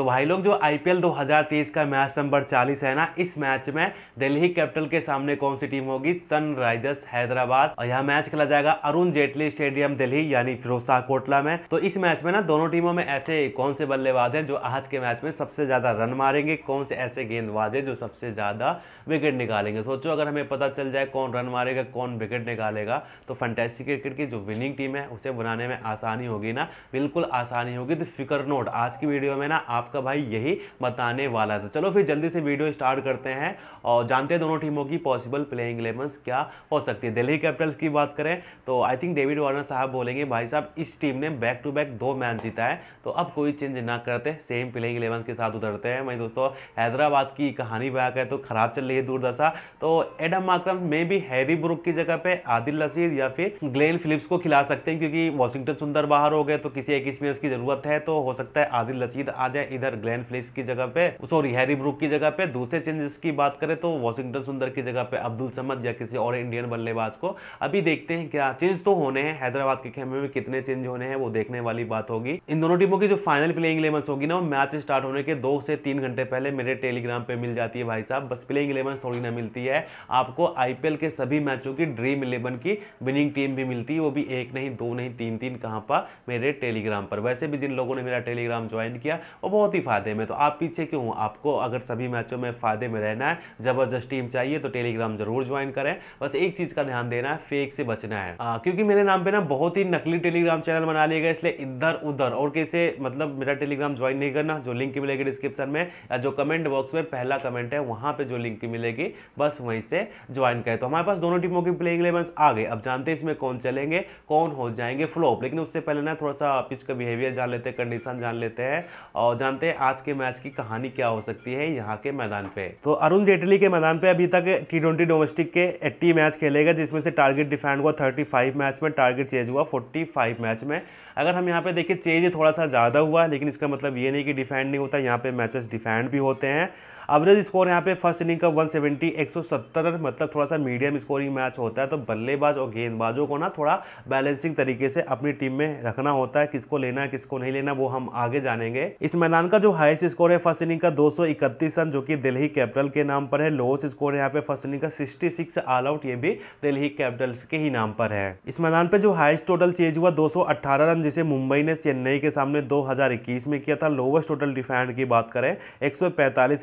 तो भाई लोग जो आईपीएल 2023 का मैच नंबर 40 है ना इस मैच में दिल्ली कैपिटल के सामने कौन सी टीम होगी सनराइजर्स हैदराबाद और यह मैच खेला जाएगा अरुण जेटली स्टेडियम दिल्ली यानी फिरोज शाह कोटला में तो इस मैच में ना दोनों टीमों में ऐसे कौन से बल्लेबाज हैं जो आज के मैच में सबसे ज़्यादा रन मारेंगे कौन से ऐसे गेंदबाज हैं जो सबसे ज़्यादा विकेट निकालेंगे सोचो अगर हमें पता चल जाए कौन रन मारेगा कौन विकेट निकालेगा तो फंटेसी क्रिकेट की जो विनिंग टीम है उसे बनाने में आसानी होगी ना बिल्कुल आसानी होगी तो फिकर नोट आज की वीडियो में ना आप आपका भाई यही बताने वाला था चलो फिर जल्दी से वीडियो स्टार्ट करते हैं और जानते हैं दोनों टीमों की पॉसिबल प्लेइंग इलेवंस क्या हो सकती है दिल्ली कैपिटल्स की बात करें तो आई थिंक डेविड वार्नर साहब बोलेंगे भाई साहब इस टीम ने बैक टू बैक दो मैच जीता है तो अब कोई चेंज ना करते सेम प्लेइंग इलेवन के साथ उतरते हैं भाई दोस्तों हैदराबाद की कहानी बया करें तो ख़राब चल रही है दूरदशा तो एडम माक्रम मे भी हैरी ब्रुक की जगह पर आदिल रशीद या फिर ग्लेन फिलिप्स को खिला सकते हैं क्योंकि वॉशिंगटन सुंदर बाहर हो गए तो किसी एक स्पिनर्स की ज़रूरत है तो हो सकता है आदिल रशीद आ जाए इधर ग्लैन फ्लिस की जगह पे सॉरी हैरी ब्रुक की जगह पे दूसरे चेंजेस की बात करें तो वॉशिंगटन सुंदर की जगह पे अब्दुल समद या किसी और इंडियन बल्लेबाज को अभी देखते हैं क्या चेंज तो होने हैं हैदराबाद के खेमे में कितने चेंज होने हैं वो देखने वाली बात होगी इन दोनों टीमों की जो फाइनल प्लेइंग इलेवन होगी ना वो मैच स्टार्ट होने के दो से तीन घंटे पहले मेरे टेलीग्राम पे मिल जाती है भाई साहब बस प्लेइंग इलेवन थोड़ी ना मिलती है आपको आईपीएल के सभी मैचों की ड्रीम इलेवन की विनिंग टीम भी मिलती है वो भी एक नहीं दो नहीं तीन तीन कहां पर मेरे टेलीग्राम पर वैसे भी जिन लोगों ने मेरा टेलीग्राम ज्वाइन किया वो बहुत ही फायदे में तो आप पीछे क्यों आपको अगर सभी मैचों में फायदे में रहना है ज़बरदस्त टीम चाहिए तो टेलीग्राम जरूर ज्वाइन करें बस एक चीज़ का ध्यान देना है फेक से बचना है आ, क्योंकि मेरे नाम पे ना बहुत ही नकली टेलीग्राम चैनल बना लिया गया इसलिए इधर उधर और कैसे मतलब मेरा टेलीग्राम ज्वाइन नहीं करना जो लिंक मिलेगी डिस्क्रिप्शन में या जो कमेंट बॉक्स में पहला कमेंट है वहां पर जो लिंक मिलेगी बस वहीं से ज्वाइन करें तो हमारे पास दोनों टीमों की प्लेइंग इलेवन आ गए अब जानते हैं इसमें कौन चलेंगे कौन हो जाएंगे फ्लॉप लेकिन उससे पहले ना थोड़ा सा पिच का बिहेवियर जान लेते हैं कंडीशन जान लेते हैं और जानते हैं आज के मैच की कहानी क्या हो सकती है यहाँ के मैदान पे तो अरुण जेटली के मैदान पे अभी तक टी डोमेस्टिक के एट्टी मैच खेलेगा जिसमें से टारगेट डिफेंड हुआ थर्टी मैच में टारगेट चेंज हुआ फोर्टी मैच में अगर हम यहाँ पे देखें चेंज थोड़ा सा ज़्यादा हुआ लेकिन इसका मतलब ये नहीं कि डिफेंड नहीं होता यहाँ पे मैचेस डिफेंड भी होते हैं एवरेज स्कोर यहाँ पे फर्स्ट इनिंग का 170 सेवेंटी मतलब थोड़ा सा मीडियम स्कोरिंग मैच होता है तो बल्लेबाज और गेंदबाजों को ना थोड़ा बैलेंसिंग तरीके से अपनी टीम में रखना होता है किसको लेना है किसको नहीं लेना वो हम आगे जानेंगे इस मैदान का जो हाइस्ट स्कोर है फर्स्ट इनिंग का दो रन जो कि दिल्ली कैपिटल के नाम पर है लोएस्ट स्कोर यहाँ पे फर्स्ट इनिंग का सिक्सटी ऑल आउट ये भी दिल्ली कैपिटल्स के ही नाम पर है इस मैदान पे जो हाइस्ट टोटल चेज हुआ दो रन जिसे मुंबई ने चेन्नई के सामने दो में किया था लोवेस्ट टोटल डिफेंड की बात करें एक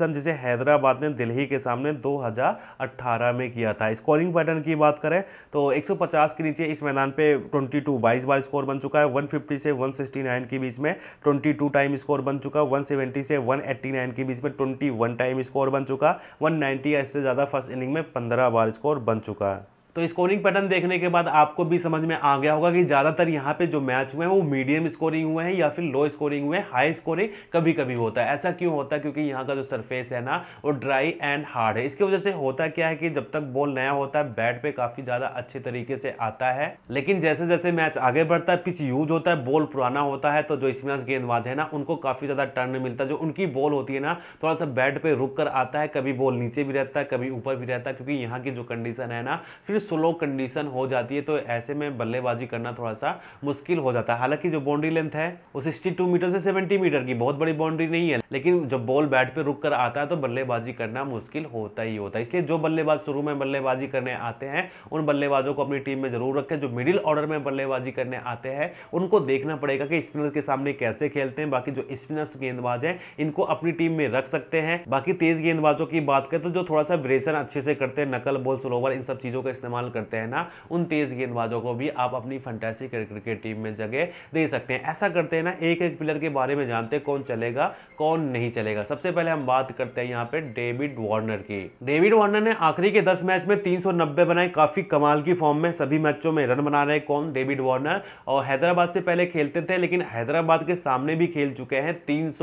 रन जिसे हैदराबाद ने दिल्ली के सामने 2018 में किया था स्कोरिंग पैटर्न की बात करें तो 150 के नीचे इस मैदान पे 22 22 बार स्कोर बन चुका है 150 से 169 के बीच में 22 टाइम स्कोर बन चुका 170 से 189 के बीच में 21 टाइम स्कोर बन चुका 190 या इससे ज़्यादा फर्स्ट इनिंग में 15 बार स्कोर बन चुका है तो स्कोरिंग पैटर्न देखने के बाद आपको भी समझ में आ गया होगा कि ज़्यादातर यहाँ पे जो मैच हुए हैं वो मीडियम स्कोरिंग हुए हैं या फिर लो स्कोरिंग हुए हैं हाई स्कोरिंग कभी कभी होता है ऐसा क्यों होता है क्योंकि यहाँ का जो सरफेस है ना वो ड्राई एंड हार्ड है इसकी वजह से होता क्या है कि जब तक बॉल नया होता है बैट पे काफ़ी ज़्यादा अच्छे तरीके से आता है लेकिन जैसे जैसे मैच आगे बढ़ता है पिच यूज होता है बॉल पुराना होता है तो जो स्पिनर्स गेंदबाज है ना उनको काफ़ी ज़्यादा टर्न मिलता है जो उनकी बॉल होती है ना थोड़ा सा बैट पर रुक कर आता है कभी बॉल नीचे भी रहता है कभी ऊपर भी रहता है क्योंकि यहाँ की जो कंडीशन है ना फिर स्लो कंडीशन हो जाती है तो ऐसे में बल्लेबाजी करना थोड़ा सा मुश्किल हो जाता है हालांकि जो बाउंड्री लेंथ है वो सिक्सटी टू मीटर से सेवेंटी मीटर की बहुत बड़ी बाउंड्री नहीं है लेकिन जब बॉल बैट पर रुक कर आता है तो बल्लेबाजी करना मुश्किल होता ही होता है इसलिए जो बल्लेबाज शुरू में बल्लेबाजी करने आते हैं उन बल्लेबाजों को अपनी टीम में जरूर रखें जो मिडिल ऑर्डर में बल्लेबाजी करने आते हैं उनको देखना पड़ेगा कि स्पिनर्स के सामने कैसे खेलते हैं बाकी जो स्पिनर्स गेंदबाज हैं इनको अपनी टीम में रख सकते हैं बाकी तेज गेंदबाजों की बात करें तो जो थोड़ा सा ब्रेसन अच्छे से करते हैं नकल बॉल स्लोवर इन सब चीज़ों का इस्तेमाल करते हैं ना उन तेज़ गेंदबाजों को भी आप अपनी फंटेसी क्रिकेट टीम में जगह दे सकते हैं ऐसा करते हैं ना एक एक प्लेयर के बारे में जानते हैं कौन चलेगा कौन नहीं चलेगा सबसे पहले हम बात करते हैं यहाँ पे डेविड वार्नर की डेविड वार्नर ने आखिरी के दस मैच में तीन बनाए काफ़ी कमाल की फॉर्म में सभी मैचों में रन बना रहे कौन डेविड वार्नर और हैदराबाद से पहले खेलते थे लेकिन हैदराबाद के सामने भी खेल चुके हैं तीन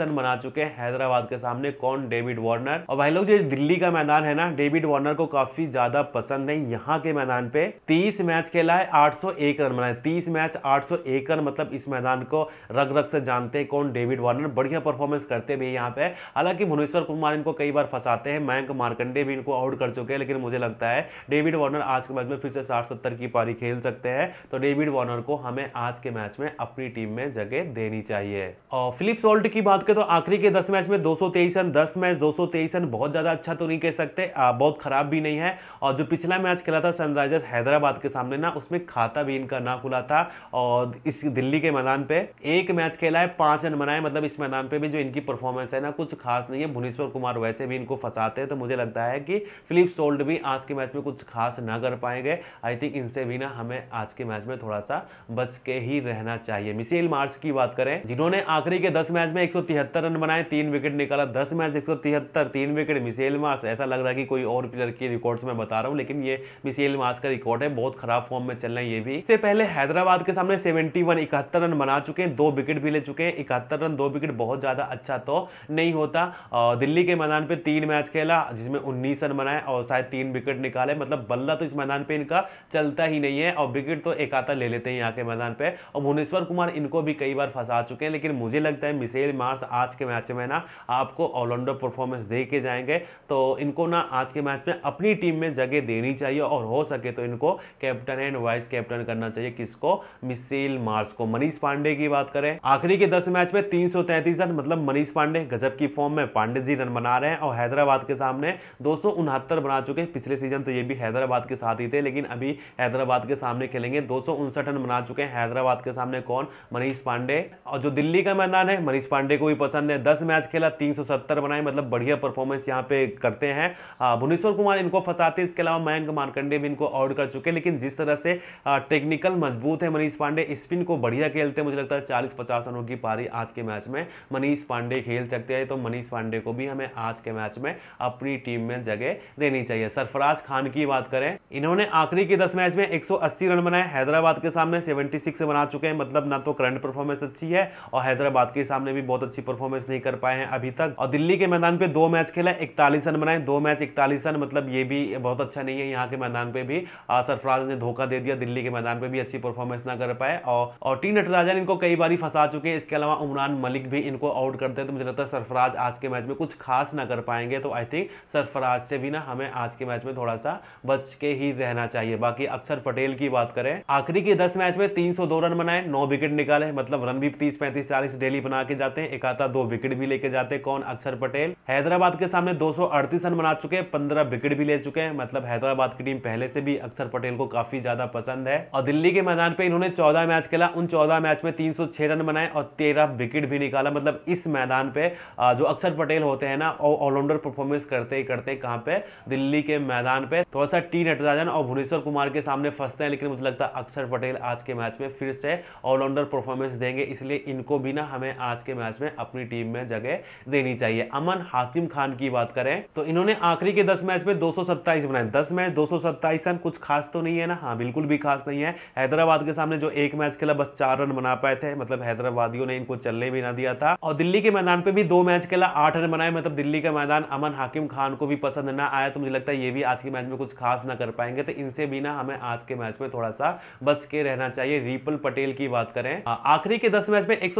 रन बना चुके हैं हैदराबाद के सामने कौन डेविड वार्नर और भाई लोग जो दिल्ली का मैदान है ना डेविड वार्नर को काफ़ी ज़्यादा पसंद नहीं यहाँ के मैदान पे 30 मैच खेला है 801 रन बनाए 30 मैच 801 रन मतलब इस मैदान को रग रग से जानते हैं कौन डेविड वार्नर बढ़िया परफॉर्मेंस करते भी यहाँ पे हालांकि भुवनेश्वर कुमार इनको कई बार फंसाते हैं मयंक मार्कंडे भी इनको आउट कर चुके हैं लेकिन मुझे लगता है डेविड वार्नर आज के मैच में फिर से साठ सत्तर की पारी खेल सकते हैं तो डेविड वार्नर को हमें आज के मैच में अपनी टीम में जगह देनी चाहिए और फिलिप सोल्ट की बात करें तो आखिरी के दस मैच में दो रन दस मैच दो रन बहुत ज़्यादा अच्छा तो नहीं कह सकते बहुत खराब भी नहीं है और जो पिछला मैच खेला था सनराइजर्स हैदराबाद के सामने ना उसमें खाता भी इनका ना खुला था और इस दिल्ली के मैदान पे एक मैच खेला है पांच रन बनाए मतलब इस मैदान पे भी जो इनकी परफॉर्मेंस है ना कुछ खास नहीं है भुवनेश्वर कुमार वैसे भी इनको फंसाते हैं तो मुझे लगता है कि फिलिप सोल्ड भी आज के मैच में कुछ खास ना कर पाएंगे आई थिंक इनसे भी ना हमें आज के मैच में थोड़ा सा बच के ही रहना चाहिए मिसेल मार्च की बात करें जिन्होंने आखिरी के दस मैच में एक रन बनाए तीन विकेट निकाला दस मैच एक तीन विकेट मिसेल मार्स ऐसा लग रहा है कि कोई और प्लेयर की रिकॉर्ड्स में बता रहा हूँ लेकिन ये बीसीएल में आज का रिकॉर्ड है बहुत खराब फॉर्म में चल रहे हैं ये भी इससे पहले हैदराबाद के सामने सेवेंटी वन इकहत्तर रन बना चुके हैं दो विकेट भी ले चुके हैं इकहत्तर रन दो विकेट बहुत ज़्यादा अच्छा तो नहीं होता दिल्ली के मैदान पर तीन मैच खेला जिसमें उन्नीस रन बनाए और शायद तीन विकेट निकाले मतलब बल्ला तो इस मैदान पर इनका चलता ही नहीं है और विकेट तो एक ले लेते हैं यहाँ के मैदान पर और भुवनेश्वर कुमार इनको भी कई बार फंसा चुके हैं लेकिन मुझे लगता है मिसेल मार्स आज के मैच में ना आपको ऑलराउंडर परफॉर्मेंस दे के जाएंगे तो इनको ना आज के मैच में अपनी टीम में जगह देनी चाहिए और हो सके तो इनको कैप्टन एंड वाइस कैप्टन करना चाहिए किसको मिसेल मार्स को मनीष पांडे की बात करें आखिरी के दस मैच में तीन रन मतलब मनीष पांडे गजब की फॉर्म में पांडे जी रन बना रहे हैं और हैदराबाद के सामने दो बना चुके हैं पिछले सीजन तो ये भी हैदराबाद के साथ ही थे लेकिन अभी हैदराबाद के सामने खेलेंगे दो रन बना चुके हैं हैदराबाद के सामने कौन मनीष पांडे और जो दिल्ली का मैदान है मनीष पांडे को भी पसंद है दस मैच खेला तीन सौ सत्तर बनाए मतलब बढ़िया परफॉर्मेंस यहाँ पे करते हैं भुवनेश्वर कुमार इनको फंसाते इसके अलावा था मयंक मार्कंडे भी इनको आउट कर चुके हैं लेकिन जिस तरह से टेक्निकल मजबूत है मनीष पांडे स्पिन को बढ़िया खेलते हैं मुझे लगता है चालीस पचास रनों की पारी आज के मैच में मनीष पांडे खेल सकते हैं तो मनीष पांडे को भी हमें आज के मैच में अपनी टीम में जगह देनी चाहिए सरफराज खान की बात करें इन्होंने आखिरी के दस मैच में एक रन बनाए हैदराबाद के सामने 76 बना चुके हैं मतलब ना तो करंट परफॉर्मेंस अच्छी है और हैदराबाद के सामने भी बहुत अच्छी परफॉर्मेंस नहीं कर पाए हैं अभी तक और दिल्ली के मैदान पे दो मैच खेला इकतालीस रन बनाए दो मैच इकतालीस रन मतलब ये भी बहुत अच्छा नहीं है यहाँ के मैदान पे भी सरफराज ने धोखा दे दिया दिल्ली के मैदान पे भी अच्छी परफॉर्मेंस ना कर पाए और, और टी नटराजन इनको कई बार फंसा चुके हैं इसके अलावा उमरान मलिक भी इनको आउट करते हैं तो मुझे लगता है सरफराज आज के मैच में कुछ खास ना कर पाएंगे तो आई थिंक सरफराज से भी ना हमें आज के मैच में थोड़ा सा बच के ही रहना चाहिए बाकी अक्षर पटेल की बात करें आखिरी के दस मैच में तीन रन बनाए नौ विकेट निकाले मतलब रन भी तीस पैंतीस चालीस डेली बना के जाते हैं एक आधा दो विकेट भी लेके जाते हैं कौन अक्षर पटेल हैदराबाद के सामने दो रन बना चुके हैं पंद्रह विकेट भी ले चुके हैं मतलब है हैदराबाद की टीम पहले से भी अक्षर पटेल को काफी ज्यादा पसंद है और दिल्ली के मैदान पे इन्होंने चौदह मैच खेला उन चौदह मैच में तीन रन बनाए और तेरह विकेट भी निकाला मतलब इस मैदान पे जो अक्षर पटेल होते हैं ना ऑलराउंडर परफॉर्मेंस करते ही करते कहाँ पे दिल्ली के मैदान पे थोड़ा सा टी नटराजन और भुवनेश्वर कुमार के सामने फंसते हैं लेकिन मुझे लगता है अक्षर पटेल आज के मैच में फिर से ऑलराउंडर परफॉर्मेंस देंगे इसलिए इनको भी ना हमें आज के मैच में अपनी टीम में जगह देनी चाहिए अमन हाकिम खान की बात करें तो इन्होंने आखिरी के दस मैच में दो बनाए दस मैच दो रन कुछ खास तो नहीं है ना हाँ बिल्कुल भी खास नहीं है हैदराबाद के सामने जो एक मैच खेला बस चार रन बना पाए थे मतलब हैदराबादियों ने इनको चलने भी ना दिया था और दिल्ली के मैदान पे भी दो मैच खेला आठ रन बनाए मतलब दिल्ली का मैदान अमन हाकिम खान को भी पसंद ना आया तो मुझे लगता है ये भी आज के मैच में कुछ खास ना कर पाएंगे तो इनसे भी ना हमें आज के मैच में थोड़ा सा बच के रहना चाहिए रिपल पटेल की बात करें आखिरी के दस मैच में एक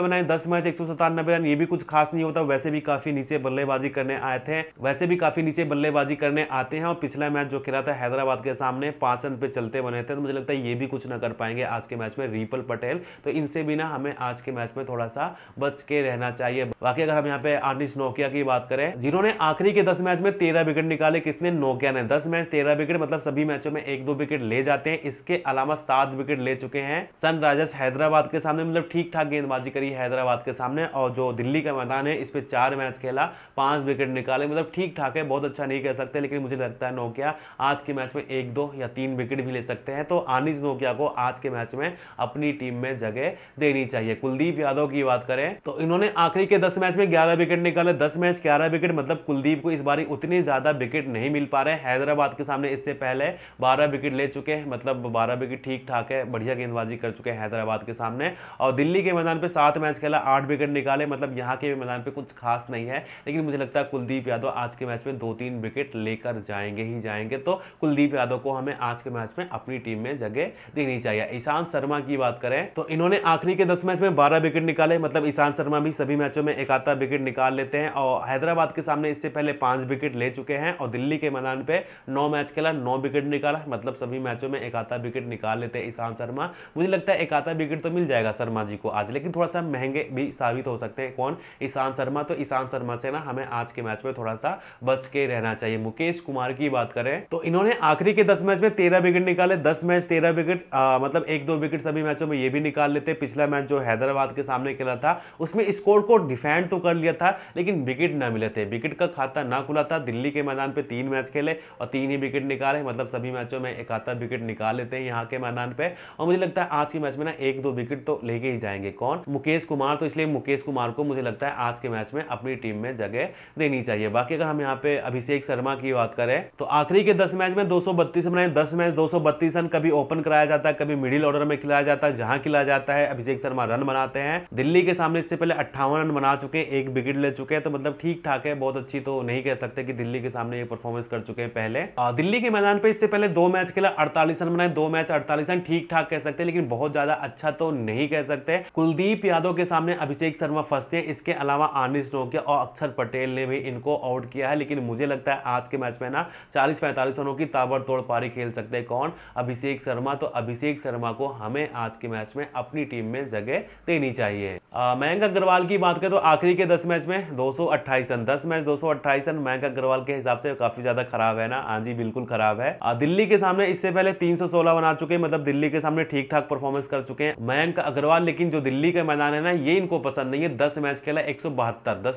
बनाए दस मैच एक रन ये भी कुछ खास नहीं होता वैसे भी काफी नीचे बल्लेबाजी करने आए थे वैसे भी काफी नीचे बल्लेबाजी करने आते हैं और पिछला मैच जो खेला था हैदराबाद के सामने पाँच रन पे चलते बने थे तो मुझे लगता है ये भी कुछ ना कर पाएंगे आज के मैच में रिपल पटेल तो इनसे भी ना हमें आज के मैच में थोड़ा सा बच के रहना चाहिए बाकी अगर हम यहाँ पे आनिश नोकिया की बात करें जिन्होंने आखिरी के दस मैच में तेरह विकेट निकाले किसने नोकिया ने दस मैच तेरह विकेट मतलब सभी मैचों में एक दो विकेट ले जाते हैं इसके अलावा सात विकेट ले चुके हैं सनराइजर्स हैदराबाद के सामने मतलब ठीक ठाक गेंदबाजी करी हैदराबाद के सामने और जो दिल्ली का मैदान है इस पर चार मैच खेला पांच विकेट निकाले मतलब ठीक ठाक है बहुत अच्छा नहीं कह सकते लेकिन मुझे लगता है नोकिया आज के मैच में एक दो या तीन विकेट भी ले सकते हैं तो आनिज नोकिया को आज के मैच में अपनी टीम में जगह देनी चाहिए कुलदीप यादव की बात करें तो इन्होंने आखिरी के दस मैच में ग्यारह विकेट निकाले दस मैच ग्यारह विकेट मतलब कुलदीप को इस बार उतने ज़्यादा विकेट नहीं मिल पा रहे हैदराबाद के सामने इससे पहले बारह विकेट ले चुके हैं मतलब बारह विकेट ठीक ठाक है बढ़िया गेंदबाजी कर चुके हैं हैदराबाद के सामने और दिल्ली के मैदान पर सात मैच खेला आठ विकेट निकाले मतलब यहाँ के मैदान पर कुछ खास नहीं है लेकिन मुझे लगता है कुलदीप यादव आज के मैच में दो तीन विकेट लेकर जाएंगे नहीं जाएंगे तो कुलदीप यादव को हमें आज के मैच में अपनी टीम में जगह देनी चाहिए ईशांत शर्मा की बात करें तो इन्होंने आखिरी के दस मैच में बारह विकेट निकाले मतलब ईशांत शर्मा भी सभी मैचों में एकाता विकेट निकाल लेते हैं और हैदराबाद के सामने इससे पहले पांच विकेट ले चुके हैं और दिल्ली के मैदान पर नौ मैच खेला नौ विकेट निकाला मतलब सभी मैचों में एकाता विकेट निकाल लेते हैं ईशांत शर्मा मुझे लगता है एकाता विकेट तो मिल जाएगा शर्मा जी को आज लेकिन थोड़ा सा महंगे भी साबित हो सकते हैं कौन ईशांत शर्मा तो ईशांत शर्मा से ना हमें आज के मैच में थोड़ा सा बच के रहना चाहिए मुकेश कुमार की बात करें तो इन्होंने आखिरी के दस मैच में तेरह विकेट निकाले दस मैच तेरह विकेट मतलब एक दो विकेट सभी मैचों में ये भी निकाल लेते पिछला मैच जो हैदराबाद के सामने खेला था उसमें स्कोर को डिफेंड तो कर लिया था लेकिन विकेट ना मिले थे विकेट का खाता ना खुला था दिल्ली के मैदान पर तीन मैच खेले और तीन ही विकेट निकाले मतलब सभी मैचों में एक आधा विकेट निकाल लेते हैं यहाँ के मैदान पर और मुझे लगता है आज के मैच में ना एक दो विकेट तो लेके ही जाएंगे कौन मुकेश कुमार तो इसलिए मुकेश कुमार को मुझे लगता है आज के मैच में अपनी टीम में जगह देनी चाहिए बाकी अगर हम यहाँ पे अभिषेक शर्मा की बात करें तो आखिरी के दस मैच में 232 बनाए दस मैच 232 रन कभी ओपन कराया जाता है कभी मिडिल ऑर्डर में खिलाया जाता है जहां खिलाया जाता है अभिषेक शर्मा रन बनाते हैं दिल्ली के सामने इससे पहले अट्ठावन रन बना चुके हैं एक विकेट ले चुके हैं तो मतलब ठीक ठाक है बहुत अच्छी तो नहीं कह सकते कि दिल्ली के सामने ये परफॉर्मेंस कर चुके हैं पहले दिल्ली के मैदान पर इससे पहले दो मैच खेला अड़तालीस रन बनाए दो मैच अड़तालीस रन ठीक ठाक कह सकते लेकिन बहुत ज्यादा अच्छा तो नहीं कह सकते कुलदीप यादव के सामने अभिषेक शर्मा फंसते हैं इसके अलावा आनिस नोकिया और अक्षर पटेल ने भी इनको आउट किया है लेकिन मुझे लगता है आज के मैच में ना चालीस पैंतालीस रनों की ताबड़तोड़ पारी खेल सकते हैं कौन अभिषेक शर्मा तो अभिषेक शर्मा को हमें आज के मैच में अपनी टीम में जगह देनी चाहिए मयंक अग्रवाल की बात करें तो आखिरी के दस मैच में दो रन दस मैच दो रन मयंक अग्रवाल के हिसाब से काफी ज्यादा खराब है ना हाँ जी बिल्कुल खराब है दिल्ली के सामने इससे पहले 316 बना चुके हैं मतलब दिल्ली के सामने ठीक ठाक परफॉर्मेंस कर चुके हैं मयंक अग्रवाल लेकिन जो दिल्ली का मैदान है ना ये इनको पसंद नहीं है दस मैच खेला एक सौ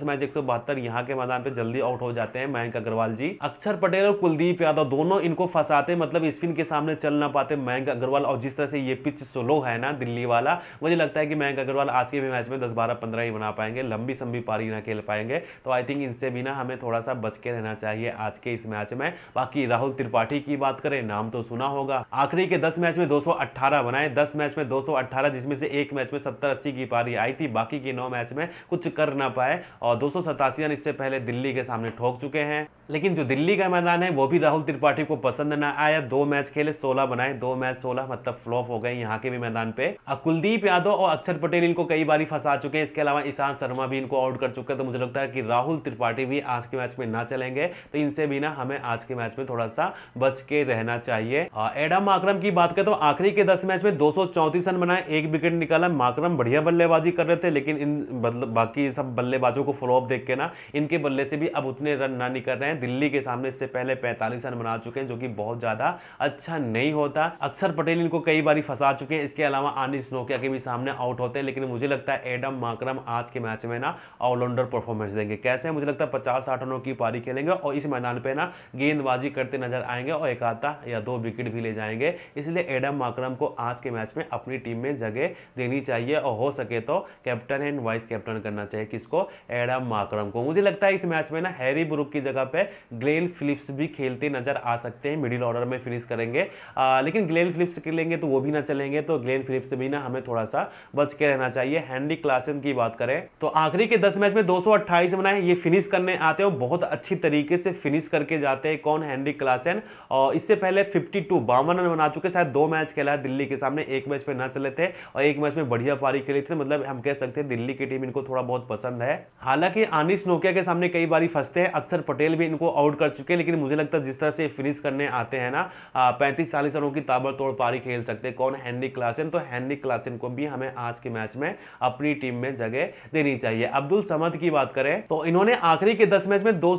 मैच एक सौ यहाँ के मैदान पे जल्दी आउट हो जाते हैं मयंक अग्रवाल जी अक्षर पटेल और कुलदीप यादव दोनों इनको फंसाते मतलब स्पिन के सामने चल ना पाते मयंक अग्रवाल और जिस तरह से ये पिच स्लो है ना दिल्ली वाला मुझे लगता है कि मयंक अग्रवाल आज के भी मैच मैच में दस बारह पंद्रह ही बना पाएंगे लंबी संबी पारी ना खेल पाएंगे तो आई थिंक इनसे भी ना हमें थोड़ा सा बच के रहना चाहिए आज के इस मैच में बाकी राहुल त्रिपाठी की बात करें नाम तो सुना होगा आखिरी के दस मैच में दो बनाए दस मैच में दो जिसमें से एक मैच में सत्तर अस्सी की पारी आई थी बाकी के नौ मैच में कुछ कर ना पाए और दो रन इससे पहले दिल्ली के सामने ठोक चुके हैं लेकिन जो दिल्ली का मैदान है वो भी राहुल त्रिपाठी को पसंद ना आया दो मैच खेले सोलह बनाए दो मैच सोलह मतलब फ्लॉप हो गए यहाँ के भी मैदान पे कुलदीप यादव और अक्षर पटेल इनको कई बार फंसा चुके हैं इसके अलावा ईशांत शर्मा भी इनको आउट कर चुके हैं तो मुझे लगता है कि राहुल त्रिपाठी भी आज के मैच में ना चलेंगे तो इनसे भी ना हमें आज के मैच में थोड़ा सा बच के रहना चाहिए एडम माक्रम की बात करें तो आखिरी के दस मैच में दो रन बनाए एक विकेट निकाला माक्रम बढ़िया बल्लेबाजी कर रहे थे लेकिन इन बाकी सब बल्लेबाजों को फ्लॉप देख के ना इनके बल्ले से भी अब उतने रन ना निकल रहे हैं दिल्ली के सामने इससे पहले पैंतालीस रन बना चुके हैं जो कि बहुत ज़्यादा अच्छा नहीं होता अक्षर पटेल इनको कई बार फंसा चुके हैं इसके अलावा आनिस नोकिया के भी सामने आउट होते हैं लेकिन मुझे लगता है एडम माक्रम आज के मैच में ना ऑलराउंडर परफॉर्मेंस देंगे कैसे मुझे लगता है पचास साठ रनों की पारी खेलेंगे और इस मैदान पर ना गेंदबाजी करते नजर आएंगे और एक आधा या दो विकेट भी ले जाएंगे इसलिए एडम माक्रम को आज के मैच में अपनी टीम में जगह देनी चाहिए और हो सके तो कैप्टन एंड वाइस कैप्टन करना चाहिए किसको एडम माक्रम को मुझे लगता है इस मैच में ना हैरी ब्रुक की जगह पे ग्लेन फिलिप्स भी खेलते नजर आ सकते हैं मिडिल ऑर्डर में फिनिश करेंगे आ, लेकिन ग्लेन फिलिप्स खेलेंगे तो वो भी ना चलेंगे तो ग्लेन फिलिप्स भी ना हमें थोड़ा सा बच के रहना चाहिए हैंडी टी क्लासेस की बात करें तो आखिरी के दस मैच में दो सौ बनाए ये फिनिश करने आते हैं बहुत अच्छी तरीके से फिनिश करके जाते हैं कौन हेनरी क्लासन और इससे पहले 52 टू बावन रन बना चुके शायद दो मैच खेला है दिल्ली के सामने एक मैच में ना चले थे और एक मैच में बढ़िया पारी खेली थी मतलब हम कह सकते हैं दिल्ली की टीम इनको थोड़ा बहुत पसंद है हालांकि आनिश नोकिया के सामने कई बार फंसते हैं अक्षर पटेल भी इनको आउट कर चुके हैं लेकिन मुझे लगता है जिस तरह से फिनिश करने आते हैं ना पैंतीस चालीस रनों की ताबड़तोड़ पारी खेल सकते हैं कौन हेनरी क्लासन तो हेनरी क्लासन को भी हमें आज के मैच में अपने अपनी टीम में जगह देनी चाहिए अब्दुल समद की बात करें तो इन्होंने आखिरी के दस मैच में दो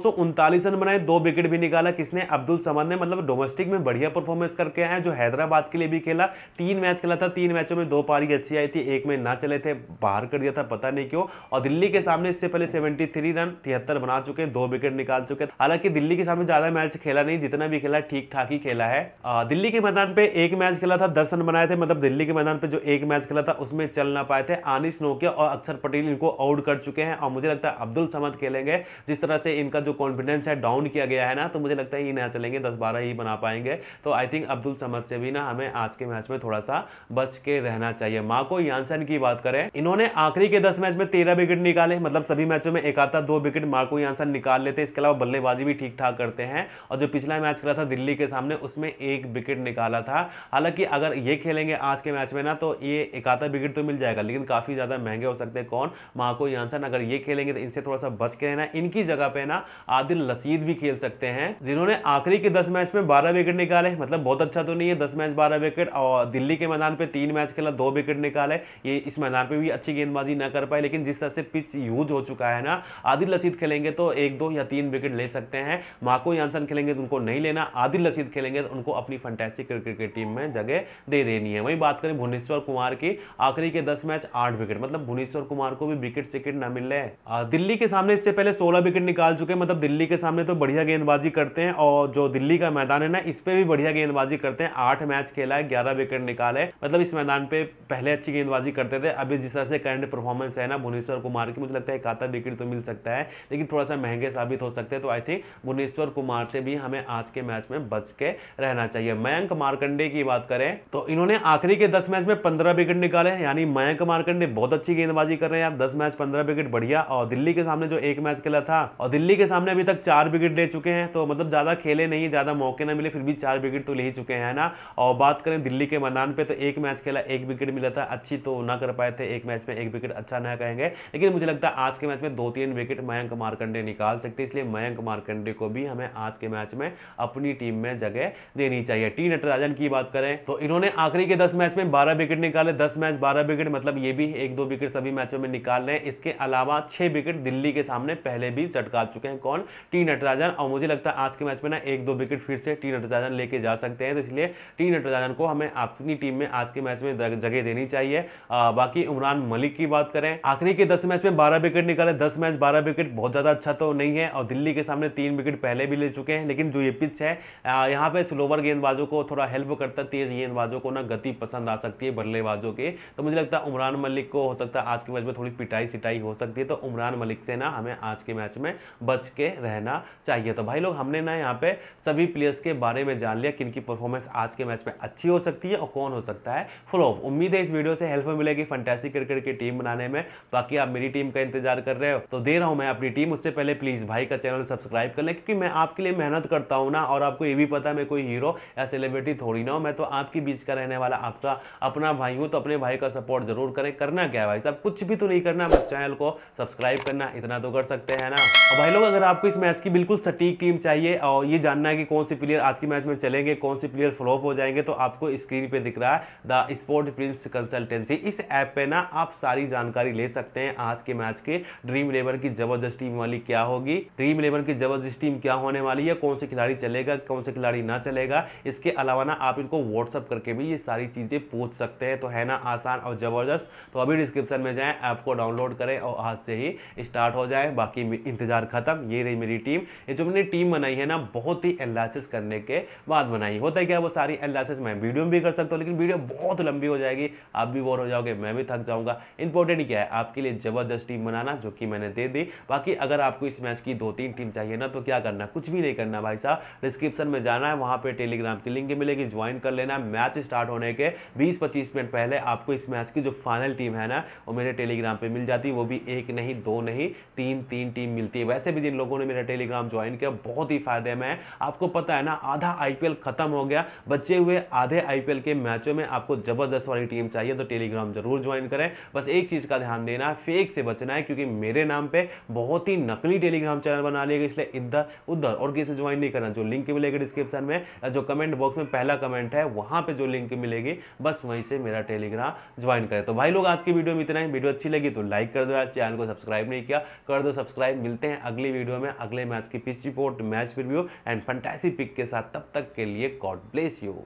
रन बनाए दो विकेट भी निकाला किसने अब्दुल समद ने मतलब डोमेस्टिक में बढ़िया परफॉर्मेंस करके आए जो हैदराबाद के लिए भी खेला तीन मैच खेला था तीन मैचों में दो पारी अच्छी आई थी एक में ना चले थे बाहर कर दिया था पता नहीं क्यों और दिल्ली के सामने इससे पहले 73 रन तिहत्तर बना चुके हैं दो विकेट निकाल चुके हैं हालांकि दिल्ली के सामने ज्यादा मैच खेला नहीं जितना भी खेला ठीक ठाक ही खेला है आ, दिल्ली के मैदान पे एक मैच खेला था दस रन बनाए थे मतलब दिल्ली के मैदान पे जो एक मैच खेला था उसमें चल ना पाए थे आनिस नो चुके हैं और अक्षर पटेल इनको आउट कर चुके हैं और मुझे लगता है अब्दुल समद खेलेंगे जिस तरह से इनका जो कॉन्फिडेंस है डाउन किया गया है ना तो मुझे लगता है ये नया चलेंगे दस बारह ही बना पाएंगे तो आई थिंक अब्दुल समद से भी ना हमें आज के मैच में थोड़ा सा बच के रहना चाहिए मार्को यानसन की बात करें इन्होंने आखिरी के दस मैच में तेरह विकेट निकाले मतलब सभी मैचों में एक आता दो विकेट मार्को यानसन निकाल लेते इसके अलावा बल्लेबाजी भी ठीक ठाक करते हैं और जो पिछला मैच खेला था दिल्ली के सामने उसमें एक विकेट निकाला था हालांकि अगर ये खेलेंगे आज के मैच में ना तो ये एक विकेट तो मिल जाएगा लेकिन काफ़ी ज़्यादा महंगे हो सकते हैं कौन माको यानसन अगर ये खेलेंगे तो इनसे थोड़ा सा बच के रहना इनकी जगह पे ना आदिल लसीद भी खेल सकते हैं जिन्होंने आखिरी के दस मैच में बारह विकेट निकाले मतलब बहुत अच्छा तो नहीं है दस मैच बारह विकेट और दिल्ली के मैदान पर तीन मैच खेला दो विकेट निकाले ये इस मैदान पर भी अच्छी गेंदबाजी ना कर पाए लेकिन जिस तरह से पिच यूज हो चुका है ना आदिल लसीद खेलेंगे तो एक दो या तीन विकेट ले सकते हैं माको यानसन खेलेंगे तो उनको नहीं लेना आदिल लसीद खेलेंगे तो उनको अपनी फंटेस्टिक क्रिकेट टीम में जगह दे देनी है वही बात करें भुवनेश्वर कुमार की आखिरी के दस मैच आठ विकेट मतलब भुवनेश्वर कुमार को भी विकेट सिकेट ना मिल रहा है दिल्ली के सामने इससे पहले सोलह विकेट निकाल चुके हैं मतलब दिल्ली के सामने तो बढ़िया गेंदबाजी करते हैं और जो दिल्ली का मैदान है ना इस पर भी बढ़िया गेंदबाजी करते हैं आठ मैच खेला है ग्यारह विकेट निकाले मतलब इस मैदान पे पहले अच्छी गेंदबाजी करते थे अभी जिस तरह से करंट परफॉर्मेंस है ना भुवनेश्वर कुमार की मुझे लगता है एक आधा विकेट तो मिल सकता है लेकिन थोड़ा सा महंगे साबित हो सकते हैं तो आई थिंक भुवनेश्वर कुमार से भी हमें आज के मैच में बच के रहना चाहिए मयंक मारकंडे की बात करें तो इन्होंने आखिरी के दस मैच में पंद्रह विकेट निकाले यानी मयंक मारकंडे बहुत अच्छी गेंदबाजी कर रहे हैं आप दस मैच पंद्रह विकेट बढ़िया और दिल्ली के सामने जो एक मैच खेला था और दिल्ली के सामने अभी तक चार विकेट ले चुके हैं तो मतलब ज्यादा खेले नहीं ज्यादा मौके ना मिले फिर भी चार विकेट तो ले ही चुके हैं ना और बात करें दिल्ली के मैदान पर तो एक मैच खेला एक विकेट मिला था अच्छी तो ना कर पाए थे एक मैच में एक विकेट अच्छा ना कहेंगे लेकिन मुझे लगता है आज के मैच में दो तीन विकेट मयंक मारकंडे निकाल सकते इसलिए मयंक मारकंडे को भी हमें आज के मैच में अपनी टीम में जगह देनी चाहिए टी नटराजन की बात करें तो इन्होंने आखिरी के दस मैच में बारह विकेट निकाले दस मैच बारह विकेट मतलब ये भी एक दो दो विकेट सभी मैचों में निकाल रहे हैं इसके अलावा छह विकेट दिल्ली के सामने पहले भी चटका चुके हैं कौन टी नटराजन और मुझे लगता है आज के मैच में ना एक दो विकेट फिर से टी नटराजन लेके जा सकते हैं तो इसलिए टी नटराजन को हमें अपनी टीम में आज के मैच में जगह देनी चाहिए आ, बाकी उमरान मलिक की बात करें आखिरी के दस मैच में बारह विकेट निकाले दस मैच बारह विकेट बहुत ज़्यादा अच्छा तो नहीं है और दिल्ली के सामने तीन विकेट पहले भी ले चुके हैं लेकिन जो ये पिच है यहाँ पे स्लोवर गेंदबाजों को थोड़ा हेल्प करता तेज़ गेंदबाजों को ना गति पसंद आ सकती है बल्लेबाजों के तो मुझे लगता है उमरान मलिक को हो सकता है आज के मैच में थोड़ी पिटाई सिटाई हो सकती है तो उमरान मलिक से ना हमें आज के मैच में बच के रहना चाहिए तो भाई लोग हमने ना यहाँ पे सभी प्लेयर्स के बारे में जान लिया किन की परफॉर्मेंस आज के मैच में अच्छी हो सकती है और कौन हो सकता है फ्लॉप उम्मीद है इस वीडियो से हेल्प मिलेगी फंटेसी क्रिकेट की टीम बनाने में बाकी आप मेरी टीम का इंतजार कर रहे हो तो दे रहा हूँ मैं अपनी टीम उससे पहले प्लीज़ भाई का चैनल सब्सक्राइब कर लें क्योंकि मैं आपके लिए मेहनत करता हूँ ना और आपको ये भी पता है मैं कोई हीरो या सेलिब्रिटी थोड़ी ना हो मैं तो आपके बीच का रहने वाला आपका अपना भाई हूँ तो अपने भाई का सपोर्ट जरूर करें करना क्या है भाई साहब कुछ भी तो नहीं करना बस चैनल को सब्सक्राइब करना इतना तो कर सकते हैं ना और भाई लोग अगर आपको इस मैच की बिल्कुल सटीक टीम चाहिए और ये जानना है कि कौन से प्लेयर आज के मैच में चलेंगे कौन से प्लेयर फ्लॉप हो जाएंगे तो आपको स्क्रीन पर दिख रहा है द स्पोर्ट प्रिंस कंसल्टेंसी इस ऐप पर ना आप सारी जानकारी ले सकते हैं आज के मैच के ड्रीम इलेवन की जबरदस्त टीम वाली क्या होगी ड्रीम इलेवन की जबरदस्त टीम क्या होने वाली है कौन से खिलाड़ी चलेगा कौन से खिलाड़ी ना चलेगा इसके अलावा ना आप इनको व्हाट्सअप करके भी ये सारी चीज़ें पूछ सकते हैं तो है ना आसान और ज़बरदस्त तो अभी डिस्क्रिप्शन में जाएँ ऐप को डाउनलोड करें और आज से ही स्टार्ट हो जाए बाकी इंतजार खत्म ये रही मेरी टीम ये जो मैंने टीम बनाई है ना बहुत ही एनालिसिस करने के बाद बनाई होता है क्या वो सारी एनालिसिस मैं वीडियो में भी कर सकता हूँ लेकिन वीडियो बहुत लंबी हो जाएगी आप भी बोर हो जाओगे मैं भी थक जाऊँगा इंपॉर्टेंट क्या है आपके लिए ज़बरदस्त टीम बनाना जो कि मैंने दे दी बाकी अगर आपको इस मैच की दो तीन टीम चाहिए ना तो क्या करना कुछ भी नहीं करना भाई साहब डिस्क्रिप्शन में जाना है वहाँ पर टेलीग्राम की लिंक मिलेगी ज्वाइन कर लेना मैच स्टार्ट होने के बीस पच्चीस मिनट पहले आपको इस मैच की जो फाइनल टीम है ना है और मेरे टेलीग्राम पे मिल जाती है वो भी एक नहीं दो नहीं तीन तीन टीम मिलती है वैसे भी जिन लोगों ने मेरा टेलीग्राम ज्वाइन किया बहुत ही फायदे में है आपको पता है ना आधा आईपीएल खत्म हो गया बचे हुए आधे आईपीएल के मैचों में आपको जबरदस्त वाली टीम चाहिए तो टेलीग्राम जरूर ज्वाइन करें बस एक चीज़ का ध्यान देना है फेक से बचना है क्योंकि मेरे नाम पर बहुत ही नकली टेलीग्राम चैनल बना लिया इसलिए इधर उधर और किसी ज्वाइन नहीं करना जो लिंक मिलेगा डिस्क्रिप्शन में जो कमेंट बॉक्स में पहला कमेंट है वहां पर जो लिंक मिलेगी बस वहीं से मेरा टेलीग्राम ज्वाइन करें तो भाई लोग आज की वीडियो वीडियो में इतना ही वीडियो अच्छी लगी तो लाइक कर दो यार चैनल को सब्सक्राइब नहीं किया कर दो सब्सक्राइब मिलते हैं अगली वीडियो में अगले मैच की pitch report match review and fantasy pick के साथ तब तक के लिए गॉड ब्लेस यू